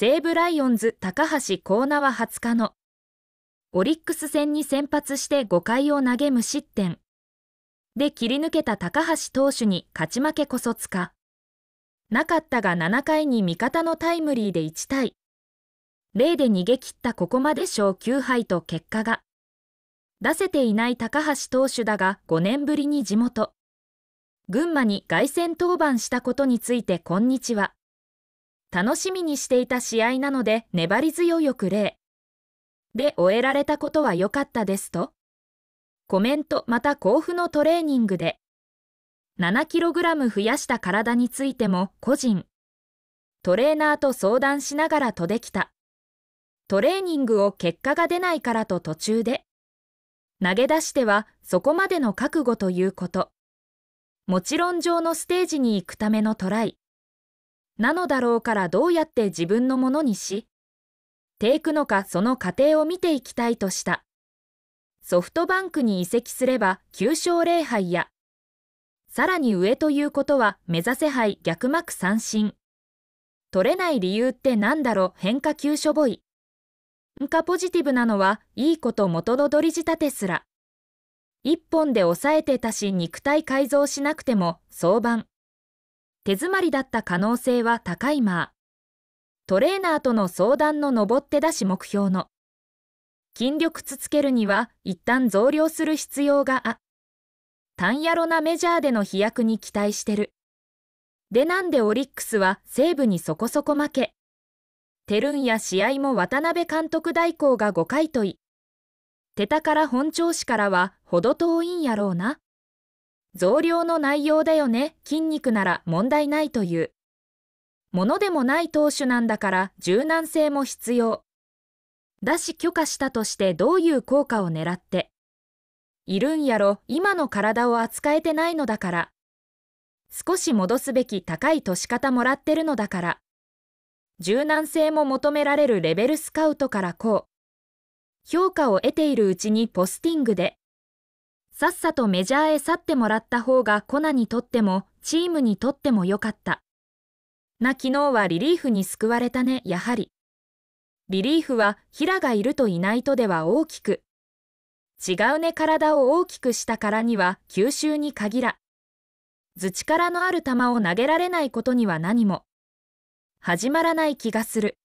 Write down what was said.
西武ライオンズ高橋光成は20日のオリックス戦に先発して5回を投げ無失点で切り抜けた高橋投手に勝ち負けこそつかなかったが7回に味方のタイムリーで1対0で逃げ切ったここまで小9敗と結果が出せていない高橋投手だが5年ぶりに地元群馬に凱旋登板したことについてこんにちは楽しみにしていた試合なので粘り強くプで終えられたことは良かったですとコメントまた甲府のトレーニングで 7kg 増やした体についても個人トレーナーと相談しながらとできたトレーニングを結果が出ないからと途中で投げ出してはそこまでの覚悟ということもちろん上のステージに行くためのトライなのだろうからどうやって自分のものにし、ていくのかその過程を見ていきたいとした。ソフトバンクに移籍すれば9勝0敗や、さらに上ということは目指せ杯逆幕三振。取れない理由って何だろう変化球処ボぼい。んかポジティブなのはいいこと元の取り仕立てすら。一本で抑えてたし肉体改造しなくても相番。手詰まりだった可能性は高いまあトレーナーとの相談の上ってだし目標の筋力つつけるには一旦増量する必要があ単ヤろなメジャーでの飛躍に期待してるでなんでオリックスは西武にそこそこ負けてるんや試合も渡辺監督代行が5回とい手たから本調子からは程遠いんやろうな。増量の内容だよね、筋肉なら問題ないという。ものでもない投手なんだから柔軟性も必要。だし許可したとしてどういう効果を狙って。いるんやろ、今の体を扱えてないのだから。少し戻すべき高い年方もらってるのだから。柔軟性も求められるレベルスカウトからこう。評価を得ているうちにポスティングで。さっさとメジャーへ去ってもらった方がコナにとってもチームにとっても良かった。な昨日はリリーフに救われたね、やはり。リリーフはヒラがいるといないとでは大きく。違うね体を大きくしたからには吸収に限ら。図力のある球を投げられないことには何も。始まらない気がする。